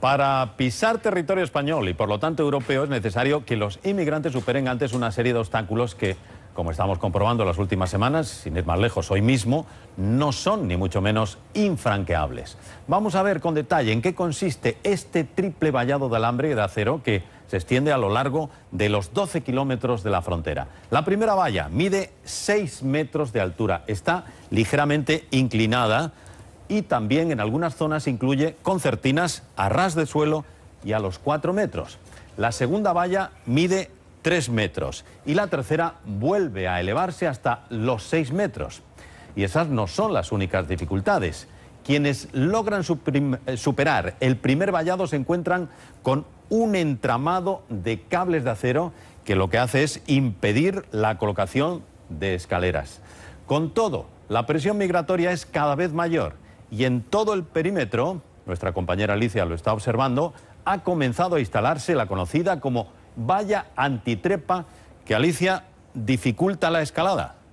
Para pisar territorio español y por lo tanto europeo es necesario que los inmigrantes superen antes una serie de obstáculos que, como estamos comprobando las últimas semanas, sin ir más lejos hoy mismo, no son ni mucho menos infranqueables. Vamos a ver con detalle en qué consiste este triple vallado de alambre y de acero que se extiende a lo largo de los 12 kilómetros de la frontera. La primera valla mide 6 metros de altura, está ligeramente inclinada y también en algunas zonas incluye concertinas a ras de suelo y a los 4 metros. La segunda valla mide 3 metros y la tercera vuelve a elevarse hasta los 6 metros. Y esas no son las únicas dificultades. Quienes logran eh, superar el primer vallado se encuentran con un entramado de cables de acero que lo que hace es impedir la colocación de escaleras. Con todo, la presión migratoria es cada vez mayor y en todo el perímetro, nuestra compañera Alicia lo está observando, ha comenzado a instalarse la conocida como valla antitrepa que Alicia dificulta la escalada.